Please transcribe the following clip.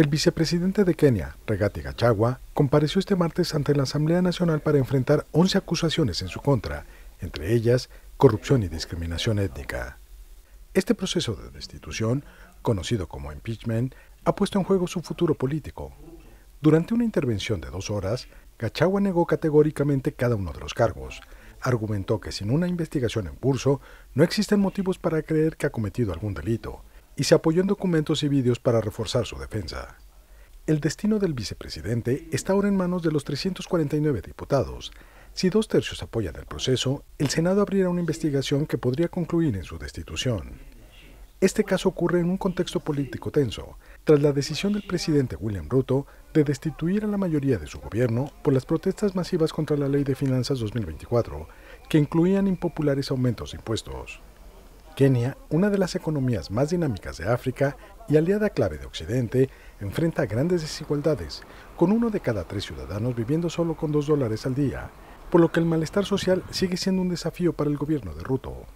El vicepresidente de Kenia, Regati Gachagua, compareció este martes ante la Asamblea Nacional para enfrentar 11 acusaciones en su contra, entre ellas corrupción y discriminación étnica. Este proceso de destitución, conocido como impeachment, ha puesto en juego su futuro político. Durante una intervención de dos horas, Gachagua negó categóricamente cada uno de los cargos. Argumentó que sin una investigación en curso no existen motivos para creer que ha cometido algún delito y se apoyó en documentos y vídeos para reforzar su defensa. El destino del vicepresidente está ahora en manos de los 349 diputados. Si dos tercios apoyan el proceso, el Senado abrirá una investigación que podría concluir en su destitución. Este caso ocurre en un contexto político tenso, tras la decisión del presidente William Ruto de destituir a la mayoría de su gobierno por las protestas masivas contra la Ley de Finanzas 2024, que incluían impopulares aumentos de impuestos. Kenia, una de las economías más dinámicas de África y aliada clave de Occidente, enfrenta grandes desigualdades, con uno de cada tres ciudadanos viviendo solo con dos dólares al día, por lo que el malestar social sigue siendo un desafío para el gobierno de Ruto.